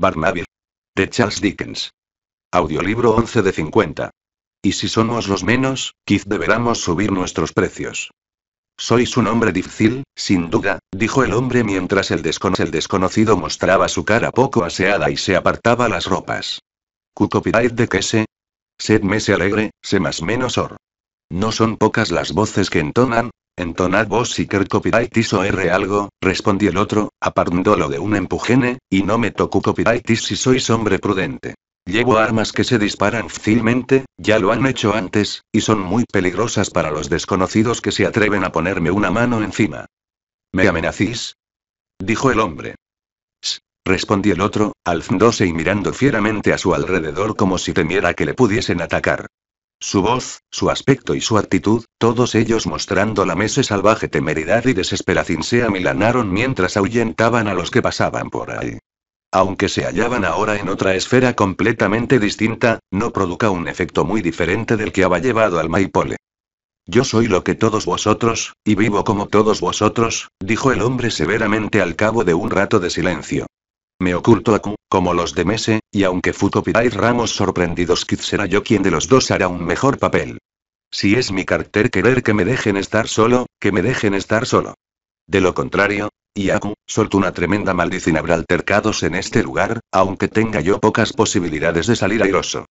Barnaby. De Charles Dickens. Audiolibro 11 de 50. Y si somos los menos, quiz deberamos subir nuestros precios. Sois un hombre difícil, sin duda, dijo el hombre mientras el, desconocido mostraba su cara poco aseada y se apartaba las ropas. ¿Cu de que se? Sed mese alegre, se más menos or. No son pocas las voces que entonan, entonad vos si quer copyright o R algo, respondió el otro, apartándolo de un empujene, y no me tocu copyright si sois hombre prudente. Llevo armas que se disparan fácilmente, ya lo han hecho antes, y son muy peligrosas para los desconocidos que se atreven a ponerme una mano encima. ¿Me amenacís? dijo el hombre. respondió el otro, alzándose y mirando fieramente a su alrededor como si temiera que le pudiesen atacar. Su voz, su aspecto y su actitud, todos ellos mostrando la mese salvaje temeridad y desesperación se amilanaron mientras ahuyentaban a los que pasaban por ahí. Aunque se hallaban ahora en otra esfera completamente distinta, no produca un efecto muy diferente del que había llevado al Maipole. Yo soy lo que todos vosotros, y vivo como todos vosotros, dijo el hombre severamente al cabo de un rato de silencio. Me oculto Aku, como los de Mese, y aunque Futopirai Ramos sorprendidos quiz será yo quien de los dos hará un mejor papel. Si es mi carter querer que me dejen estar solo, que me dejen estar solo. De lo contrario, y Aku, soltó una tremenda maldición habrá altercados en este lugar, aunque tenga yo pocas posibilidades de salir airoso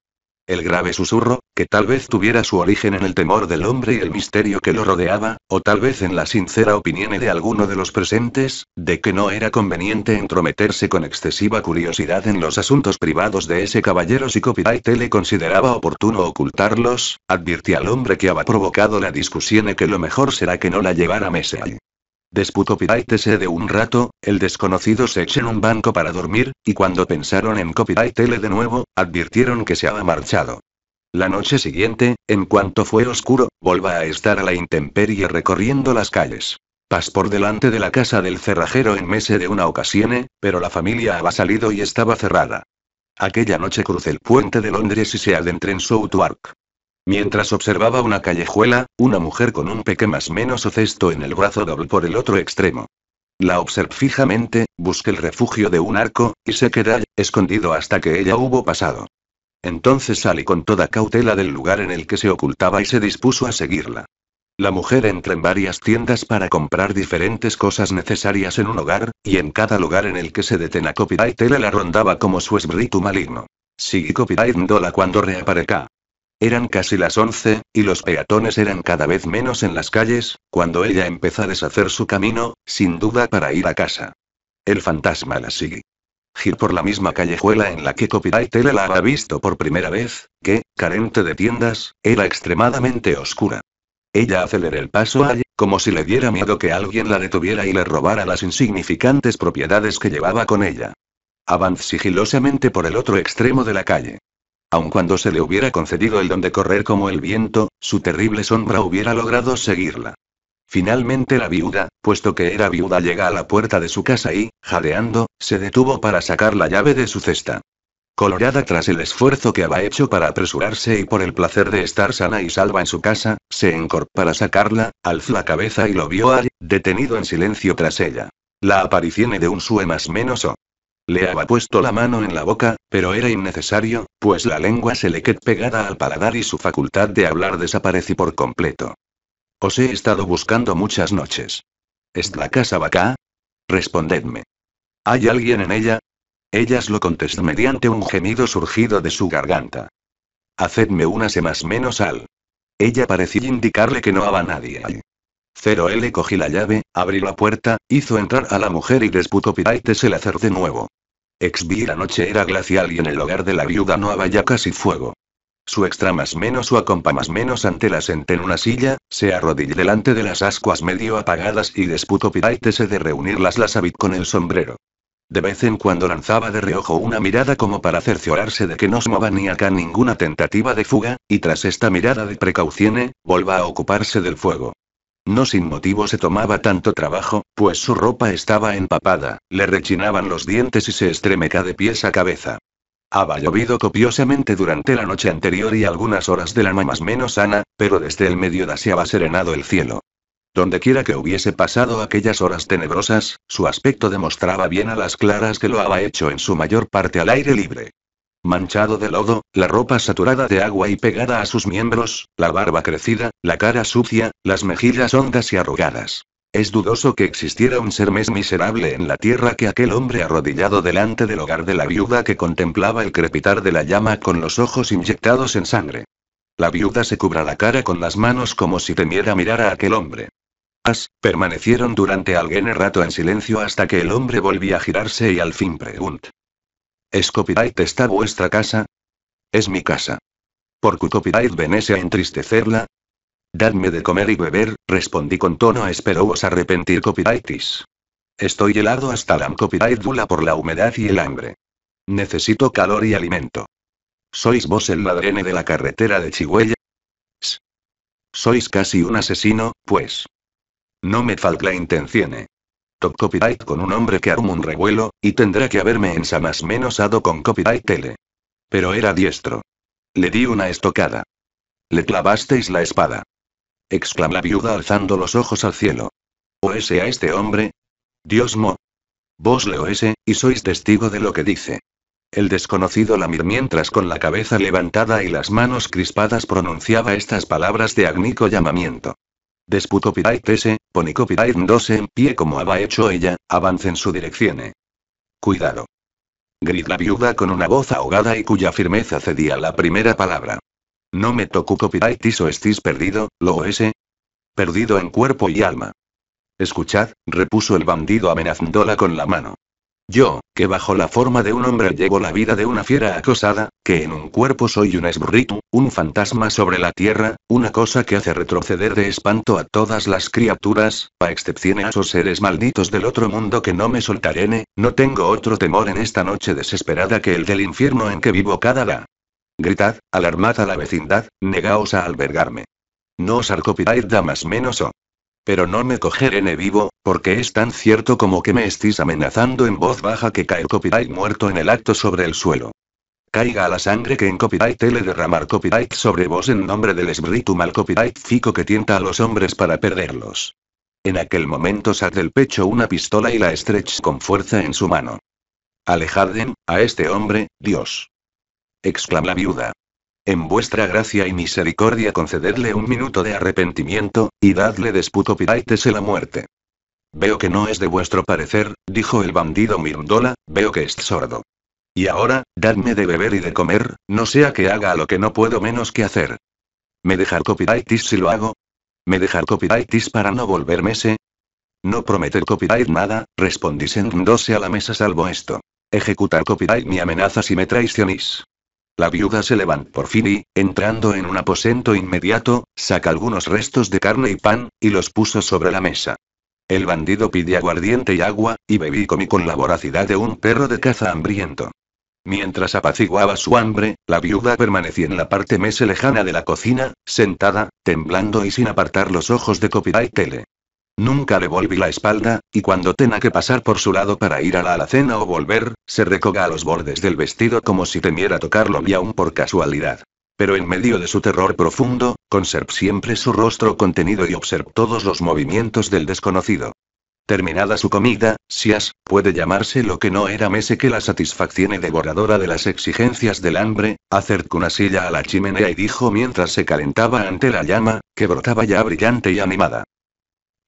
el grave susurro, que tal vez tuviera su origen en el temor del hombre y el misterio que lo rodeaba, o tal vez en la sincera opinión de alguno de los presentes, de que no era conveniente entrometerse con excesiva curiosidad en los asuntos privados de ese caballero si Copyright le consideraba oportuno ocultarlos, advirtió al hombre que había provocado la discusión y que lo mejor será que no la llevara a mesa Desputó de un rato, el desconocido se echa en un banco para dormir, y cuando pensaron en copyright de nuevo, advirtieron que se había marchado. La noche siguiente, en cuanto fue oscuro, volva a estar a la intemperie recorriendo las calles. Pas por delante de la casa del cerrajero en mese de una ocasión, pero la familia había salido y estaba cerrada. Aquella noche cruza el puente de Londres y se adentra en Southwark. Mientras observaba una callejuela, una mujer con un peque más menos o cesto en el brazo doble por el otro extremo. La observé fijamente, busqué el refugio de un arco, y se quedó escondido hasta que ella hubo pasado. Entonces salí con toda cautela del lugar en el que se ocultaba y se dispuso a seguirla. La mujer entra en varias tiendas para comprar diferentes cosas necesarias en un hogar, y en cada lugar en el que se detena Copyright la rondaba como su espíritu maligno. Sigue Copyright cuando reaparezca. Eran casi las once, y los peatones eran cada vez menos en las calles, cuando ella empezó a deshacer su camino, sin duda para ir a casa. El fantasma la sigue. Gir por la misma callejuela en la que Copyright Tele la había visto por primera vez, que, carente de tiendas, era extremadamente oscura. Ella acelera el paso allí, como si le diera miedo que alguien la detuviera y le robara las insignificantes propiedades que llevaba con ella. Avanza sigilosamente por el otro extremo de la calle. Aun cuando se le hubiera concedido el don de correr como el viento, su terrible sombra hubiera logrado seguirla. Finalmente la viuda, puesto que era viuda, llega a la puerta de su casa y, jadeando, se detuvo para sacar la llave de su cesta. Colorada tras el esfuerzo que había hecho para apresurarse y por el placer de estar sana y salva en su casa, se encorpó para sacarla, alzó la cabeza y lo vio allí, detenido en silencio tras ella. La aparición de un sue más menos o le había puesto la mano en la boca, pero era innecesario, pues la lengua se le quedó pegada al paladar y su facultad de hablar desapareció por completo. Os he estado buscando muchas noches. ¿Es la casa vaca? Respondedme. ¿Hay alguien en ella? Ellas lo contestó mediante un gemido surgido de su garganta. Hacedme una más menos al. Ella parecía indicarle que no había nadie ahí. Cero L cogí la llave, abrí la puerta, hizo entrar a la mujer y desputó Pirates el hacer de nuevo. Exvi la noche era glacial y en el hogar de la viuda no había casi fuego. Su extra más menos su acompa más menos ante la senté en una silla, se arrodilló delante de las ascuas medio apagadas y desputo tese de reunirlas las habit con el sombrero. De vez en cuando lanzaba de reojo una mirada como para cerciorarse de que no se mova ni acá ninguna tentativa de fuga, y tras esta mirada de precauciones volva a ocuparse del fuego. No sin motivo se tomaba tanto trabajo, pues su ropa estaba empapada, le rechinaban los dientes y se estremecía de pies a cabeza. Había llovido copiosamente durante la noche anterior y algunas horas de la más menos sana, pero desde el mediodía se había serenado el cielo. Dondequiera que hubiese pasado aquellas horas tenebrosas, su aspecto demostraba bien a las claras que lo había hecho en su mayor parte al aire libre manchado de lodo, la ropa saturada de agua y pegada a sus miembros, la barba crecida, la cara sucia, las mejillas hondas y arrugadas. Es dudoso que existiera un ser más miserable en la tierra que aquel hombre arrodillado delante del hogar de la viuda que contemplaba el crepitar de la llama con los ojos inyectados en sangre. La viuda se cubra la cara con las manos como si temiera mirar a aquel hombre. As, permanecieron durante algún rato en silencio hasta que el hombre volvía a girarse y al fin preguntó. ¿Es copyright esta vuestra casa? Es mi casa. ¿Por qué copyright venese a entristecerla? Dadme de comer y beber, respondí con tono espero os arrepentir copyrightis. Estoy helado hasta la copyright dula por la humedad y el hambre. Necesito calor y alimento. ¿Sois vos el ladrene de la carretera de Chihuahua? Sois casi un asesino, pues. No me falta la copyright con un hombre que armó un revuelo, y tendrá que haberme menosado con copyright tele. Pero era diestro. Le di una estocada. Le clavasteis la espada. Exclamó la viuda alzando los ojos al cielo. ¿O ese a este hombre? Dios mo. Vos le oese, y sois testigo de lo que dice. El desconocido la mientras con la cabeza levantada y las manos crispadas pronunciaba estas palabras de agnico llamamiento. Desputo copyright S, pone en pie como había hecho ella, avance en su dirección. Eh. Cuidado. Grit la viuda con una voz ahogada y cuya firmeza cedía la primera palabra. No me tocó copyright o estis perdido, lo es. Perdido en cuerpo y alma. Escuchad, repuso el bandido amenazándola con la mano. Yo, que bajo la forma de un hombre llevo la vida de una fiera acosada, que en un cuerpo soy un esburrito, un fantasma sobre la tierra, una cosa que hace retroceder de espanto a todas las criaturas, a excepción a esos seres malditos del otro mundo que no me soltaré, no tengo otro temor en esta noche desesperada que el del infierno en que vivo cada día. Gritad, alarmad a la vecindad, negaos a albergarme. No os da más menos o, oh pero no me cogeré vivo, porque es tan cierto como que me estés amenazando en voz baja que cae copyright muerto en el acto sobre el suelo. Caiga a la sangre que en copyright le derramar copyright sobre vos en nombre del espíritu mal copyright fico que tienta a los hombres para perderlos. En aquel momento saca del pecho una pistola y la estrecha con fuerza en su mano. Alejaden, a este hombre, Dios. exclama la viuda en vuestra gracia y misericordia concededle un minuto de arrepentimiento, y dadle desputo la muerte. Veo que no es de vuestro parecer, dijo el bandido Mirndola, veo que es sordo. Y ahora, dadme de beber y de comer, no sea que haga lo que no puedo menos que hacer. ¿Me dejar copyrightis si lo hago? ¿Me dejar copyrightis para no volverme ese? No prometer copyright nada, respondí sentándose a la mesa salvo esto. Ejecutar copyright mi amenaza si me traicionís. La viuda se levantó por fin y, entrando en un aposento inmediato, saca algunos restos de carne y pan, y los puso sobre la mesa. El bandido pide aguardiente y agua, y bebí y comí con la voracidad de un perro de caza hambriento. Mientras apaciguaba su hambre, la viuda permanecía en la parte más lejana de la cocina, sentada, temblando y sin apartar los ojos de Copyright Tele. Nunca le volví la espalda, y cuando tenga que pasar por su lado para ir a la alacena o volver, se recoga a los bordes del vestido como si temiera tocarlo y aún por casualidad. Pero en medio de su terror profundo, conserv siempre su rostro contenido y observ todos los movimientos del desconocido. Terminada su comida, Sias, puede llamarse lo que no era mese que la satisfacción devoradora de las exigencias del hambre, acercó una silla a la chimenea y dijo mientras se calentaba ante la llama, que brotaba ya brillante y animada.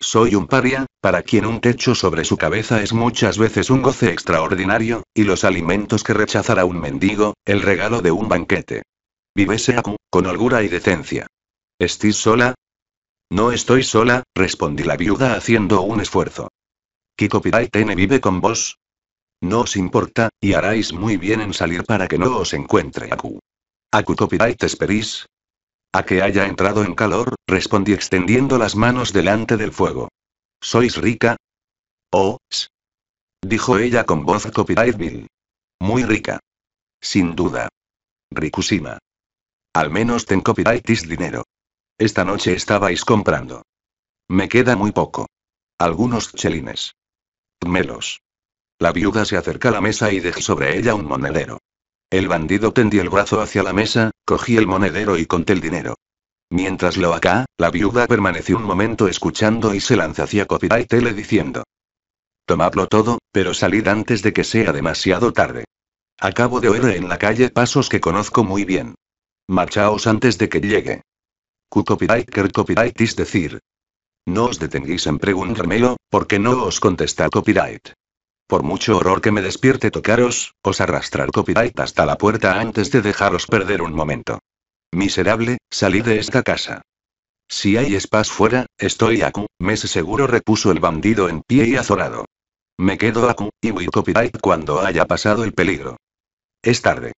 Soy un paria, para quien un techo sobre su cabeza es muchas veces un goce extraordinario, y los alimentos que rechazará un mendigo, el regalo de un banquete. Vivese Aku, con holgura y decencia. ¿Estís sola? No estoy sola, respondí la viuda haciendo un esfuerzo. ¿Kiko tiene vive con vos? No os importa, y haráis muy bien en salir para que no os encuentre Aku. Aku Copyright a que haya entrado en calor, respondí extendiendo las manos delante del fuego. ¿Sois rica? Oh, Dijo ella con voz copyright Muy rica. Sin duda. Ricusima. Al menos ten copyrightis dinero. Esta noche estabais comprando. Me queda muy poco. Algunos chelines. Melos. La viuda se acerca a la mesa y deja sobre ella un monedero. El bandido tendió el brazo hacia la mesa, cogí el monedero y conté el dinero. Mientras lo acá, la viuda permaneció un momento escuchando y se lanzó hacia Copyright L diciendo: Tomadlo todo, pero salid antes de que sea demasiado tarde. Acabo de oír en la calle pasos que conozco muy bien. Marchaos antes de que llegue. Q copyright, copyright, es decir. No os detengáis en preguntármelo, porque no os contesta copyright. Por mucho horror que me despierte tocaros, os arrastrar copyright hasta la puerta antes de dejaros perder un momento. Miserable, salí de esta casa. Si hay spas fuera, estoy me mes seguro repuso el bandido en pie y azorado. Me quedo Q, y voy copyright cuando haya pasado el peligro. Es tarde.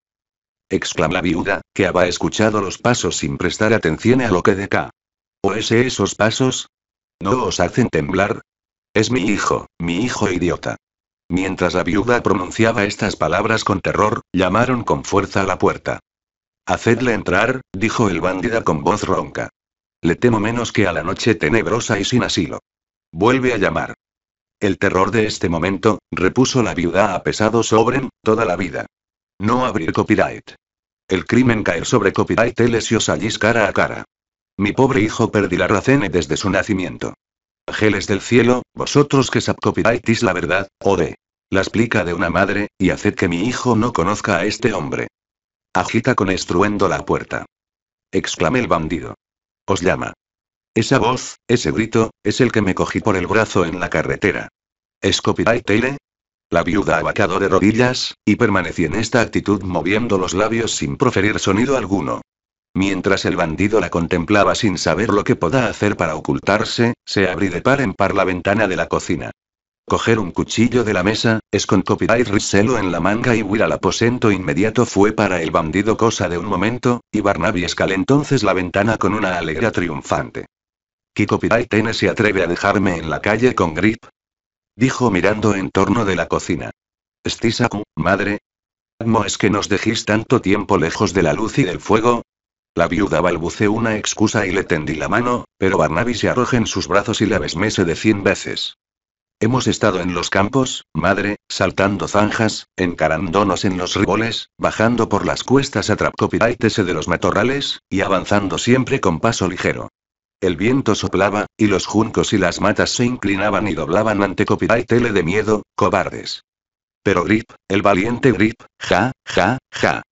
Exclamó la viuda, que había escuchado los pasos sin prestar atención a lo que deca. ¿O es ¿Pues esos pasos? ¿No os hacen temblar? Es mi hijo, mi hijo idiota. Mientras la viuda pronunciaba estas palabras con terror, llamaron con fuerza a la puerta. Hacedle entrar, dijo el bandida con voz ronca. Le temo menos que a la noche tenebrosa y sin asilo. Vuelve a llamar. El terror de este momento, repuso la viuda ha pesado sobre toda la vida. No abrir copyright. El crimen caer sobre copyright os salís cara a cara. Mi pobre hijo perdí la razón desde su nacimiento. Ángeles del cielo, vosotros que sab copyrightis la verdad, o de la explica de una madre, y haced que mi hijo no conozca a este hombre. Agita con estruendo la puerta. Exclamé el bandido. Os llama. Esa voz, ese grito, es el que me cogí por el brazo en la carretera. ¿Es copyright La viuda abacado de rodillas, y permanecí en esta actitud moviendo los labios sin proferir sonido alguno. Mientras el bandido la contemplaba sin saber lo que podía hacer para ocultarse, se abrí de par en par la ventana de la cocina. Coger un cuchillo de la mesa, es con copyright riselo en la manga y huir al aposento inmediato fue para el bandido cosa de un momento, y Barnaby escaló entonces la ventana con una alegría triunfante. copyright tiene se atreve a dejarme en la calle con grip? Dijo mirando en torno de la cocina. Stisaku, madre. ¿Cómo es que nos dejéis tanto tiempo lejos de la luz y del fuego? La viuda balbuceó una excusa y le tendí la mano, pero Barnaby se arroja en sus brazos y la besmese de cien veces. Hemos estado en los campos, madre, saltando zanjas, encarándonos en los riboles, bajando por las cuestas a trapcopiraitese de los matorrales, y avanzando siempre con paso ligero. El viento soplaba, y los juncos y las matas se inclinaban y doblaban ante Copiraitele de miedo, cobardes. Pero Grip, el valiente Grip, ja, ja, ja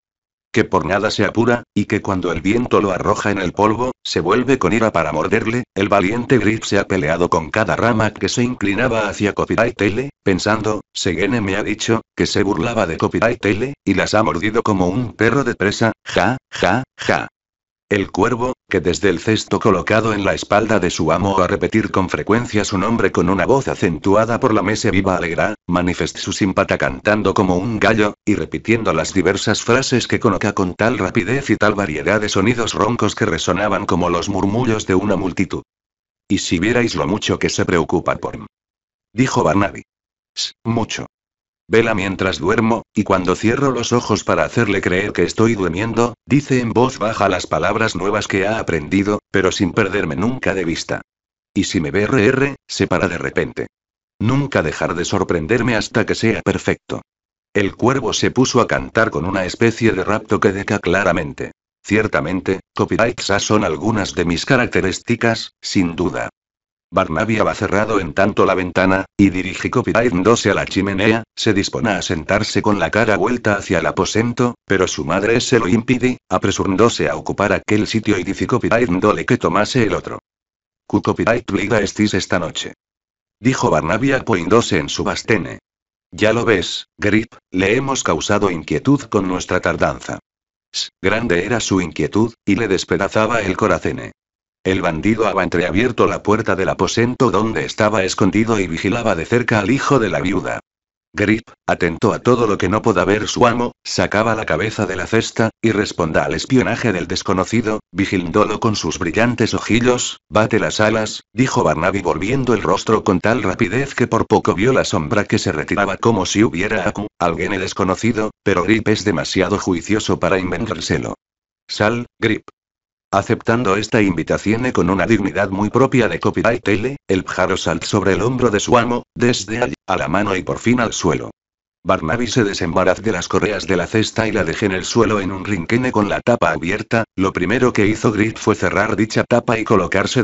que por nada se apura, y que cuando el viento lo arroja en el polvo, se vuelve con ira para morderle, el valiente Grip se ha peleado con cada rama que se inclinaba hacia Copyright Tele, pensando, Seguene me ha dicho, que se burlaba de Copyright Tele, y las ha mordido como un perro de presa, ja, ja, ja. El cuervo, que desde el cesto colocado en la espalda de su amo a repetir con frecuencia su nombre con una voz acentuada por la mesa viva alegra, manifestó su simpata cantando como un gallo, y repitiendo las diversas frases que coloca con tal rapidez y tal variedad de sonidos roncos que resonaban como los murmullos de una multitud. Y si vierais lo mucho que se preocupa por mí. Dijo Barnaby. mucho vela mientras duermo, y cuando cierro los ojos para hacerle creer que estoy durmiendo, dice en voz baja las palabras nuevas que ha aprendido, pero sin perderme nunca de vista. Y si me ve RR, se para de repente. Nunca dejar de sorprenderme hasta que sea perfecto. El cuervo se puso a cantar con una especie de rapto que deca claramente. Ciertamente, copyrights son algunas de mis características, sin duda, Barnaby va cerrado en tanto la ventana, y dirige copirándose a la chimenea, se dispone a sentarse con la cara vuelta hacia el aposento, pero su madre se lo impide, apresurándose a ocupar aquel sitio y dice copirándole que tomase el otro. copyright liga estis esta noche. Dijo Barnabia apoyándose en su bastene. Ya lo ves, Grip, le hemos causado inquietud con nuestra tardanza. Grande era su inquietud, y le despedazaba el corazón. El bandido había entreabierto la puerta del aposento donde estaba escondido y vigilaba de cerca al hijo de la viuda. Grip, atento a todo lo que no pueda ver su amo, sacaba la cabeza de la cesta, y responda al espionaje del desconocido, vigilándolo con sus brillantes ojillos, bate las alas, dijo Barnaby volviendo el rostro con tal rapidez que por poco vio la sombra que se retiraba como si hubiera Aku, alguien desconocido, pero Grip es demasiado juicioso para inventárselo. Sal, Grip. Aceptando esta invitación con una dignidad muy propia de copyright L, el pájaro saltó sobre el hombro de su amo, desde allí, a la mano y por fin al suelo. Barnaby se desembaraz de las correas de la cesta y la dejó en el suelo en un rinquene con la tapa abierta, lo primero que hizo Grit fue cerrar dicha tapa y colocarse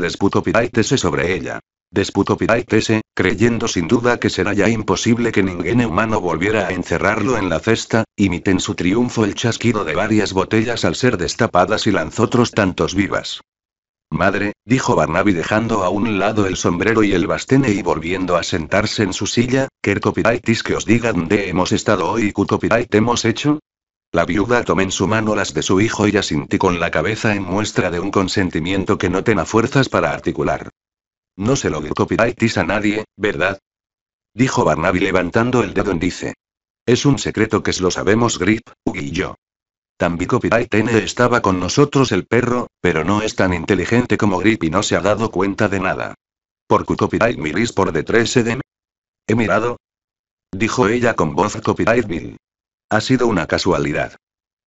S sobre ella. S creyendo sin duda que será ya imposible que ningún humano volviera a encerrarlo en la cesta, imiten en su triunfo el chasquido de varias botellas al ser destapadas y lanzó otros tantos vivas. Madre, dijo Barnaby dejando a un lado el sombrero y el bastene y volviendo a sentarse en su silla, ¿quer copyrightis que os diga dónde hemos estado hoy y qué copyright hemos hecho? La viuda tomó en su mano las de su hijo y asintí con la cabeza en muestra de un consentimiento que no tenía fuerzas para articular. No se lo copyrightis a nadie, ¿verdad? Dijo Barnaby levantando el dedo en dice. Es un secreto que lo sabemos Grip, y yo. También copyright N estaba con nosotros el perro, pero no es tan inteligente como Grip y no se ha dado cuenta de nada. ¿Por qué copyright miris por detrás de ¿He mirado? Dijo ella con voz copyright mil. Ha sido una casualidad.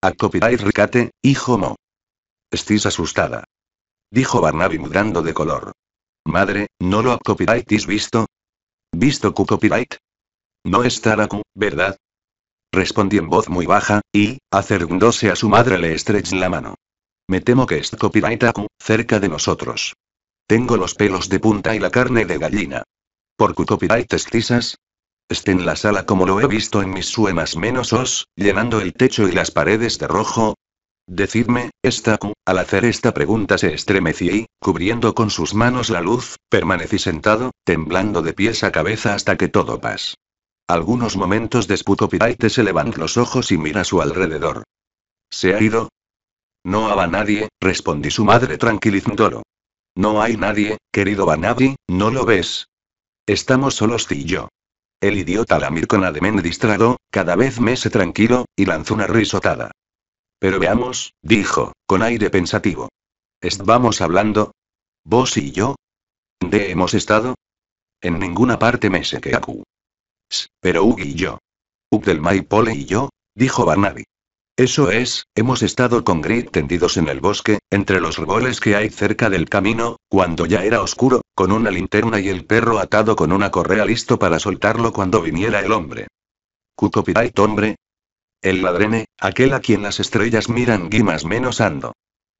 A copyright ricate, hijo mo. Estís asustada. Dijo Barnaby mudando de color. Madre, ¿no lo ha copyrightis visto? ¿Visto cu copyright? No estará cu, ¿verdad? Respondí en voz muy baja, y, acercándose a su madre le estreché la mano. Me temo que es copyright cu, cerca de nosotros. Tengo los pelos de punta y la carne de gallina. ¿Por cu copyright estisas? Esté en la sala como lo he visto en mis sueños menos os, llenando el techo y las paredes de rojo, Decidme, esta al hacer esta pregunta se estremeció y, cubriendo con sus manos la luz, permanecí sentado, temblando de pies a cabeza hasta que todo pasó. Algunos momentos después Piraite se levanta los ojos y mira a su alrededor. ¿Se ha ido? No haba nadie, respondí su madre tranquilizándolo. No hay nadie, querido Banabi, ¿no lo ves? Estamos solos y yo. El idiota la Lamir con ademán distrado, cada vez sé tranquilo, y lanzó una risotada. Pero veamos, dijo, con aire pensativo. ¿Estábamos hablando? ¿Vos y yo? ¿Dónde hemos estado? En ninguna parte me seque Aku. Pero Ugi y yo. Hug del Maipole y yo, dijo Barnaby. Eso es, hemos estado con Grit tendidos en el bosque, entre los robles que hay cerca del camino, cuando ya era oscuro, con una linterna y el perro atado con una correa listo para soltarlo cuando viniera el hombre. Cucopirait hombre, el ladrene, aquel a quien las estrellas miran guimas menos ando.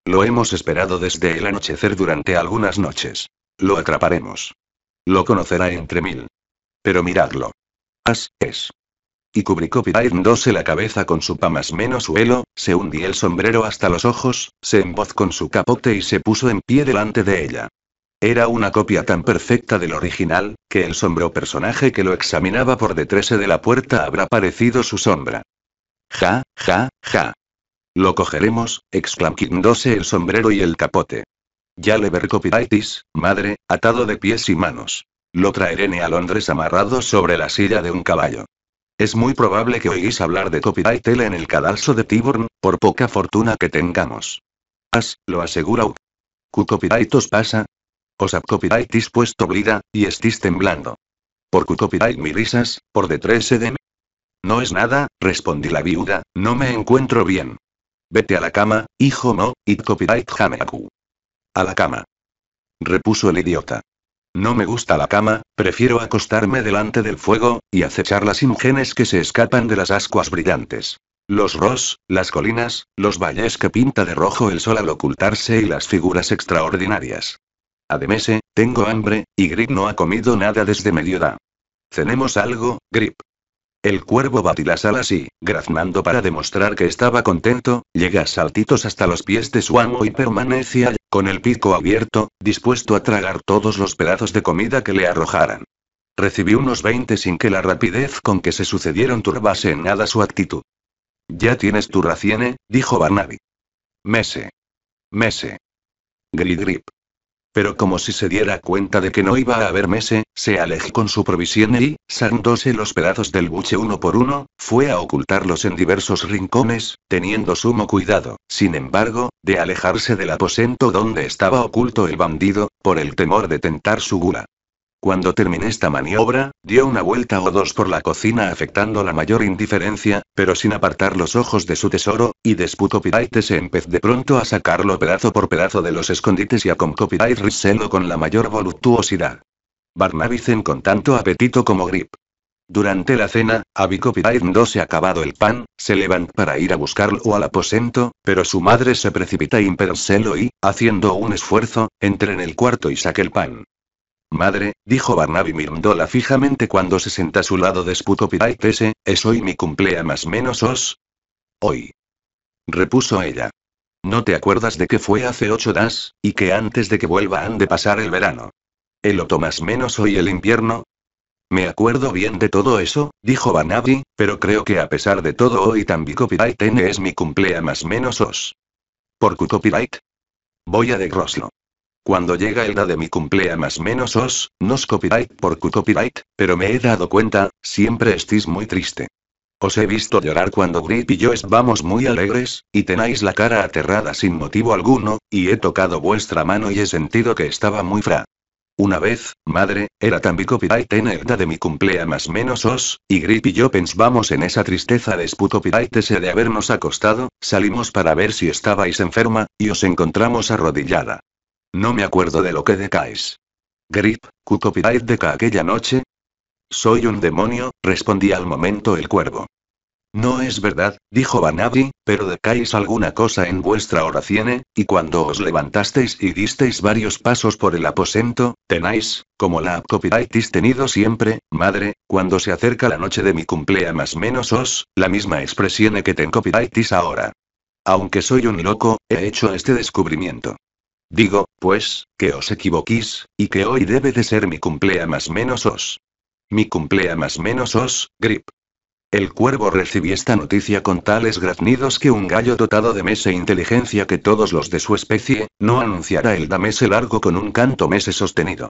Lo hemos esperado desde el anochecer durante algunas noches. Lo atraparemos. Lo conocerá entre mil. Pero miradlo. As es. Y cubricó endose la cabeza con su más menos suelo, se hundió el sombrero hasta los ojos, se emboz con su capote y se puso en pie delante de ella. Era una copia tan perfecta del original, que el sombro personaje que lo examinaba por detrás de la puerta habrá parecido su sombra. Ja, ja, ja. Lo cogeremos, exclamó el sombrero y el capote. Ya le Copyrightis, madre, atado de pies y manos. Lo traeré a Londres amarrado sobre la silla de un caballo. Es muy probable que oigáis hablar de copyright en el cadalso de Tiburn, por poca fortuna que tengamos. As, lo asegura Cu copyright os pasa? Os ab puesto puesto blida, y estis temblando. Por cu copyright risas, por de 13 de no es nada, respondí la viuda, no me encuentro bien. Vete a la cama, hijo Mo, it copyright A la cama. Repuso el idiota. No me gusta la cama, prefiero acostarme delante del fuego, y acechar las ingenes que se escapan de las ascuas brillantes. Los ros, las colinas, los valles que pinta de rojo el sol al ocultarse y las figuras extraordinarias. Ademese, tengo hambre, y Grip no ha comido nada desde mediodía. Cenemos algo, Grip. El cuervo batí las alas y, graznando para demostrar que estaba contento, llega a saltitos hasta los pies de su amo y permanece allí, con el pico abierto, dispuesto a tragar todos los pedazos de comida que le arrojaran. Recibí unos 20 sin que la rapidez con que se sucedieron turbase en nada su actitud. Ya tienes tu raciene, dijo Barnaby. Mese. Mese. Gridrip. Pero como si se diera cuenta de que no iba a haber mese, se alejó con su provisión y, sándose los pedazos del buche uno por uno, fue a ocultarlos en diversos rincones, teniendo sumo cuidado, sin embargo, de alejarse del aposento donde estaba oculto el bandido, por el temor de tentar su gula. Cuando terminé esta maniobra, dio una vuelta o dos por la cocina afectando la mayor indiferencia, pero sin apartar los ojos de su tesoro, y Desputo Copyright se empezó de pronto a sacarlo pedazo por pedazo de los escondites y a Riselo con la mayor voluptuosidad. Barnabicen con tanto apetito como grip. Durante la cena, no se ha acabado el pan, se levanta para ir a buscarlo al aposento, pero su madre se precipita y imperselo y, haciendo un esfuerzo, entra en el cuarto y saque el pan. Madre, dijo Barnaby mirándola fijamente cuando se senta a su lado de Copyright ese, ¿es hoy mi cumplea más menos os? Hoy. Repuso ella. ¿No te acuerdas de que fue hace ocho das, y que antes de que vuelva han de pasar el verano? ¿El otoño más menos hoy el invierno? Me acuerdo bien de todo eso, dijo Barnaby, pero creo que a pesar de todo hoy también copyright N es mi cumplea más menos os. ¿Por qué copyright? Voy a groslo cuando llega el día de mi cumplea más menos os, nos copyright por cu copyright, pero me he dado cuenta, siempre estéis muy triste. Os he visto llorar cuando Grip y yo vamos muy alegres, y tenéis la cara aterrada sin motivo alguno, y he tocado vuestra mano y he sentido que estaba muy fra. Una vez, madre, era tan copyright en el de mi cumplea más menos os, y Grip y yo pensamos en esa tristeza de copyright ese de habernos acostado, salimos para ver si estabais enferma, y os encontramos arrodillada. No me acuerdo de lo que decáis. Grip, copyright deca aquella noche? Soy un demonio, respondí al momento el cuervo. No es verdad, dijo Banabi, pero decáis alguna cosa en vuestra oración, ¿eh? y cuando os levantasteis y disteis varios pasos por el aposento, tenáis, como la Copyrightis tenido siempre, madre, cuando se acerca la noche de mi cumplea más menos os, la misma expresión que ten Copyrightis ahora. Aunque soy un loco, he hecho este descubrimiento. Digo, pues, que os equivoquís, y que hoy debe de ser mi cumplea más menos os. Mi cumplea más menos os, Grip. El cuervo recibió esta noticia con tales graznidos que un gallo dotado de mese e inteligencia que todos los de su especie, no anunciará el damese largo con un canto mese sostenido.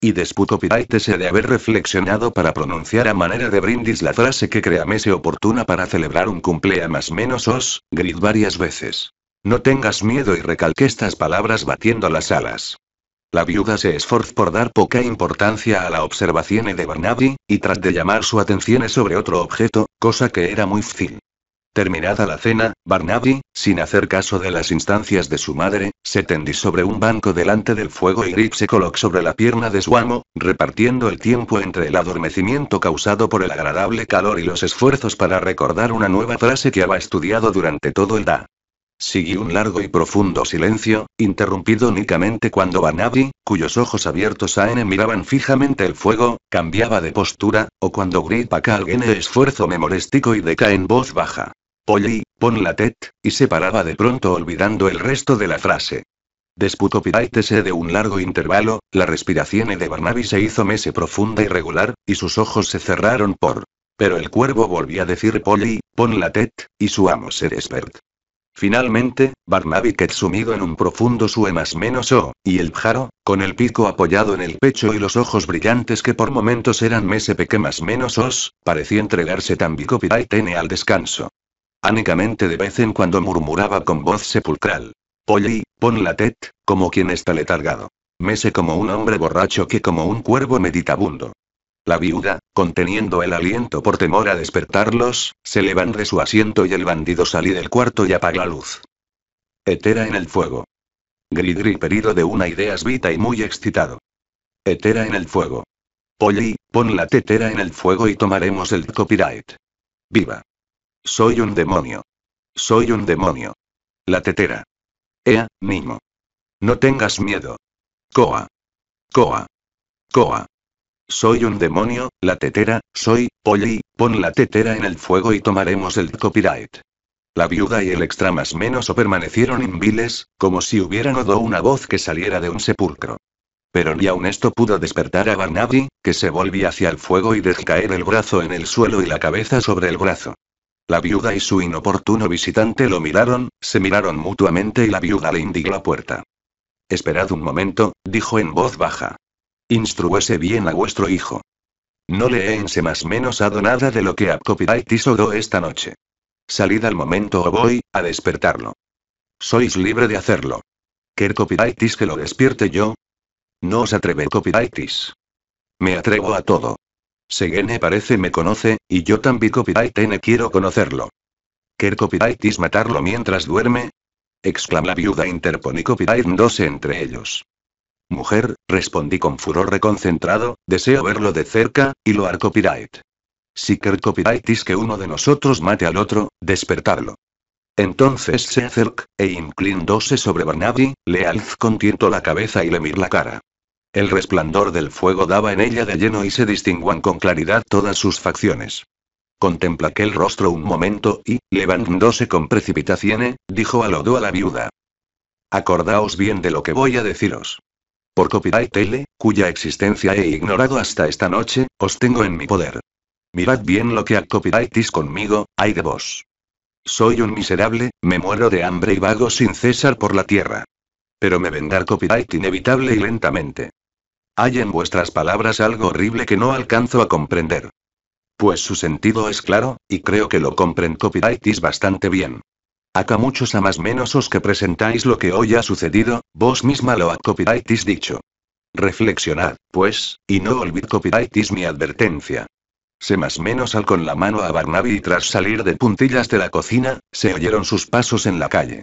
Y desputo Piraitese de haber reflexionado para pronunciar a manera de brindis la frase que crea mese oportuna para celebrar un cumplea más menos os, Grip varias veces. No tengas miedo y recalqué estas palabras batiendo las alas. La viuda se esforzó por dar poca importancia a la observación de Barnaby, y tras de llamar su atención sobre otro objeto, cosa que era muy fácil. Terminada la cena, Barnaby, sin hacer caso de las instancias de su madre, se tendí sobre un banco delante del fuego y Grip se colocó sobre la pierna de su amo, repartiendo el tiempo entre el adormecimiento causado por el agradable calor y los esfuerzos para recordar una nueva frase que había estudiado durante todo el día. Siguió un largo y profundo silencio, interrumpido únicamente cuando Barnaby, cuyos ojos abiertos a N miraban fijamente el fuego, cambiaba de postura, o cuando alguien N esfuerzo memorístico y deca en voz baja. Polly, pon la tet, y se paraba de pronto olvidando el resto de la frase. Desputó Piraitese de un largo intervalo, la respiración de Barnaby se hizo mese profunda y regular, y sus ojos se cerraron por. Pero el cuervo volvió a decir Polly, pon la tet, y su amo se despertó. Finalmente, Barnaby quedó sumido en un profundo sue más menos o, y el pjaro, con el pico apoyado en el pecho y los ojos brillantes que por momentos eran mese peque más menos os, parecía entregarse tan y tene al descanso. Ánicamente de vez en cuando murmuraba con voz sepulcral. Polly, pon la tet, como quien está letargado. Mese como un hombre borracho que como un cuervo meditabundo. La viuda, conteniendo el aliento por temor a despertarlos, se levanta de su asiento y el bandido salí del cuarto y apaga la luz. Etera en el fuego. Gridri perido de una idea esbita y muy excitado. Etera en el fuego. Oye, pon la tetera en el fuego y tomaremos el copyright. Viva. Soy un demonio. Soy un demonio. La tetera. Ea, mimo. No tengas miedo. Coa. Coa. Coa. Soy un demonio, la tetera, soy, Polly, pon la tetera en el fuego y tomaremos el copyright. La viuda y el extra más menos o permanecieron inviles, como si hubieran oído una voz que saliera de un sepulcro. Pero ni aun esto pudo despertar a Barnaby, que se volvía hacia el fuego y dejó caer el brazo en el suelo y la cabeza sobre el brazo. La viuda y su inoportuno visitante lo miraron, se miraron mutuamente y la viuda le indicó la puerta. Esperad un momento, dijo en voz baja. Instruese bien a vuestro hijo. No le he más menos nada de lo que a Copyrightis o esta noche. Salid al momento o voy, a despertarlo. Sois libre de hacerlo. ¿Quer copyrightis que lo despierte yo? No os atreve copyrightis. Me atrevo a todo. Segene parece me conoce, y yo también copyrightene quiero conocerlo. ¿Quer copyrightis matarlo mientras duerme? Exclama la viuda interponí copyright 12 entre ellos. Mujer, respondí con furor reconcentrado, deseo verlo de cerca, y lo copyright. Si quer copyright es que uno de nosotros mate al otro, despertarlo. Entonces se acercó, e inclinándose sobre Barnaby, le alzó con tiento la cabeza y le miró la cara. El resplandor del fuego daba en ella de lleno y se distinguían con claridad todas sus facciones. Contempla aquel rostro un momento y, levantándose con precipitación, dijo a Lodo a la viuda. Acordaos bien de lo que voy a deciros. Por Copyright L, cuya existencia he ignorado hasta esta noche, os tengo en mi poder. Mirad bien lo que Copyright copyrightis conmigo, hay de vos. Soy un miserable, me muero de hambre y vago sin cesar por la tierra. Pero me vendrá copyright inevitable y lentamente. Hay en vuestras palabras algo horrible que no alcanzo a comprender. Pues su sentido es claro, y creo que lo comprend copyrightis bastante bien. Acá muchos a más menos os que presentáis lo que hoy ha sucedido, vos misma lo ha copyrightis dicho. Reflexionad, pues, y no olvid copyrightis mi advertencia. Se más menos al con la mano a Barnaby y tras salir de puntillas de la cocina, se oyeron sus pasos en la calle.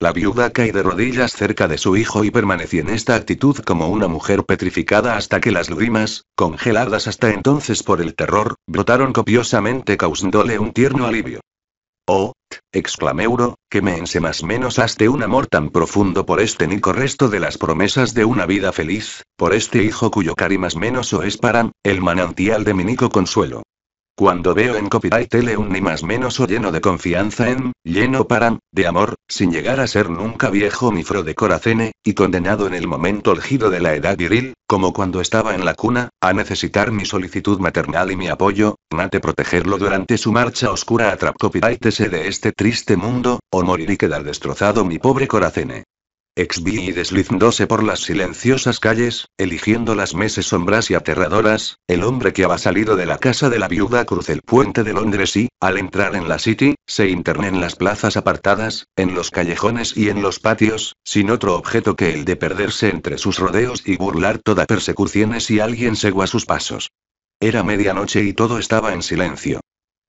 La viuda cae de rodillas cerca de su hijo y permaneció en esta actitud como una mujer petrificada hasta que las lágrimas, congeladas hasta entonces por el terror, brotaron copiosamente causándole un tierno alivio. Oh, exclamé que me ense más menos haste un amor tan profundo por este Nico resto de las promesas de una vida feliz, por este hijo cuyo cari más menos o es para, el manantial de mi Nico consuelo. Cuando veo en Copyright Tele un ni más menos o lleno de confianza en, lleno para, de amor, sin llegar a ser nunca viejo ni de coracene, y condenado en el momento el de la edad viril, como cuando estaba en la cuna, a necesitar mi solicitud maternal y mi apoyo, nate protegerlo durante su marcha oscura a trap copyright ese de este triste mundo, o morir y quedar destrozado mi pobre coracene. Exvi y deslizándose por las silenciosas calles, eligiendo las meses sombras y aterradoras, el hombre que había salido de la casa de la viuda cruza el puente de Londres y, al entrar en la City, se interna en las plazas apartadas, en los callejones y en los patios, sin otro objeto que el de perderse entre sus rodeos y burlar toda persecuciones si alguien segua sus pasos. Era medianoche y todo estaba en silencio.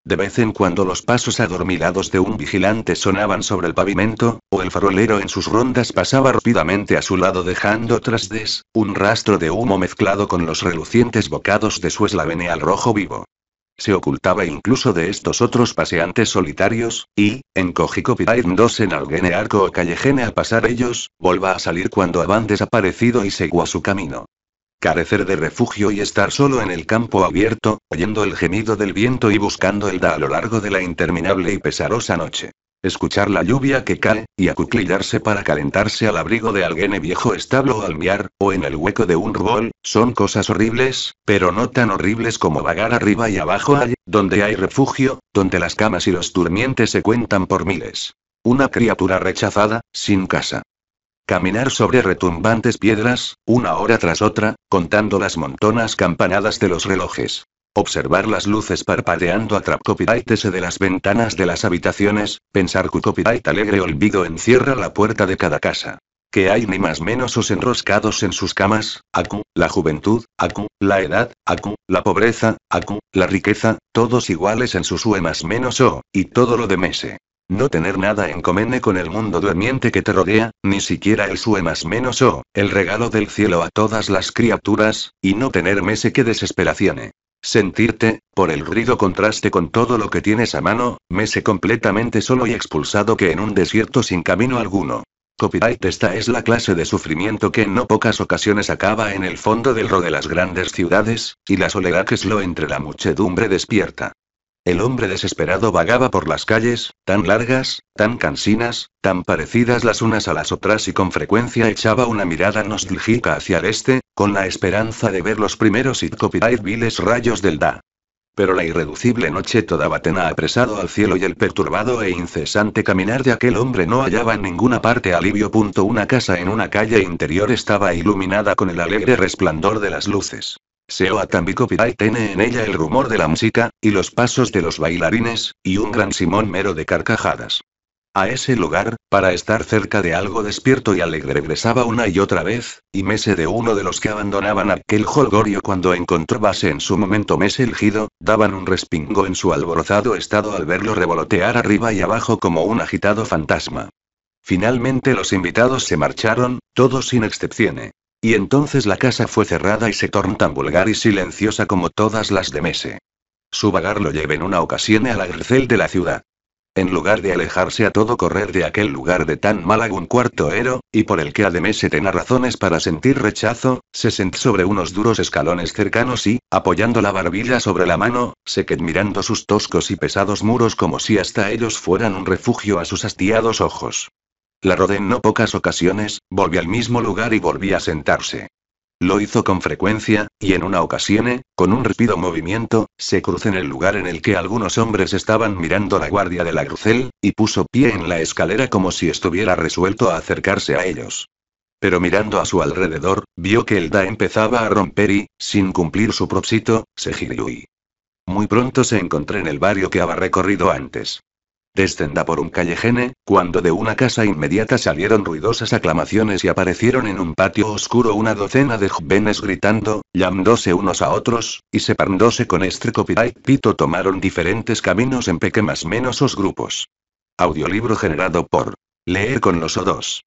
De vez en cuando los pasos adormilados de un vigilante sonaban sobre el pavimento, o el farolero en sus rondas pasaba rápidamente a su lado dejando tras des, un rastro de humo mezclado con los relucientes bocados de su eslaveneal al rojo vivo. Se ocultaba incluso de estos otros paseantes solitarios, y, en dos en alguien arco o callejene al pasar ellos, volva a salir cuando habían desaparecido y segua su camino. Carecer de refugio y estar solo en el campo abierto, oyendo el gemido del viento y buscando el da a lo largo de la interminable y pesarosa noche. Escuchar la lluvia que cae, y acuclillarse para calentarse al abrigo de alguien viejo establo o almiar, o en el hueco de un rubol, son cosas horribles, pero no tan horribles como vagar arriba y abajo allí, donde hay refugio, donde las camas y los durmientes se cuentan por miles. Una criatura rechazada, sin casa. Caminar sobre retumbantes piedras, una hora tras otra, contando las montonas campanadas de los relojes. Observar las luces parpadeando a trap de las ventanas de las habitaciones, pensar que copyright alegre olvido encierra la puerta de cada casa que hay ni más menos sus enroscados en sus camas, acu, la juventud, acu, la edad, acu, la pobreza, acu, la riqueza, todos iguales en sus más menos o, y todo lo de mese. No tener nada en comene con el mundo durmiente que te rodea, ni siquiera el sue más menos o, el regalo del cielo a todas las criaturas, y no tener mese que desesperacione. Sentirte, por el ruido contraste con todo lo que tienes a mano, mese completamente solo y expulsado que en un desierto sin camino alguno. Copyright Esta es la clase de sufrimiento que en no pocas ocasiones acaba en el fondo del ro de las grandes ciudades, y la soledad que es lo entre la muchedumbre despierta. El hombre desesperado vagaba por las calles, tan largas, tan cansinas, tan parecidas las unas a las otras y con frecuencia echaba una mirada nostálgica hacia el este, con la esperanza de ver los primeros y viles rayos del da. Pero la irreducible noche toda batena apresado al cielo y el perturbado e incesante caminar de aquel hombre no hallaba en ninguna parte alivio. Una casa en una calle interior estaba iluminada con el alegre resplandor de las luces. Seo Piray tiene en ella el rumor de la música, y los pasos de los bailarines, y un gran simón mero de carcajadas. A ese lugar, para estar cerca de algo despierto y alegre, regresaba una y otra vez, y Mese de uno de los que abandonaban aquel jolgorio cuando encontró base en su momento Mese elgido, daban un respingo en su alborozado estado al verlo revolotear arriba y abajo como un agitado fantasma. Finalmente los invitados se marcharon, todos sin excepción. Y entonces la casa fue cerrada y se tornó tan vulgar y silenciosa como todas las de Mese. Su vagar lo lleva en una ocasión a la Grecel de la ciudad. En lugar de alejarse a todo correr de aquel lugar de tan mal algún cuarto ero, y por el que además se tenía razones para sentir rechazo, se sentó sobre unos duros escalones cercanos y, apoyando la barbilla sobre la mano, se quedó mirando sus toscos y pesados muros como si hasta ellos fueran un refugio a sus hastiados ojos. La rodé en no pocas ocasiones, volví al mismo lugar y volví a sentarse. Lo hizo con frecuencia, y en una ocasión, con un rápido movimiento, se cruzó en el lugar en el que algunos hombres estaban mirando la guardia de la Grucel, y puso pie en la escalera como si estuviera resuelto a acercarse a ellos. Pero mirando a su alrededor, vio que el Da empezaba a romper y, sin cumplir su propósito, se giró y... Muy pronto se encontró en el barrio que había recorrido antes. Descenda por un callejene, eh, cuando de una casa inmediata salieron ruidosas aclamaciones y aparecieron en un patio oscuro una docena de jóvenes gritando, llamándose unos a otros, y separándose con este copyright pito tomaron diferentes caminos en pequeños menos grupos. Audiolibro generado por Leer con los O2.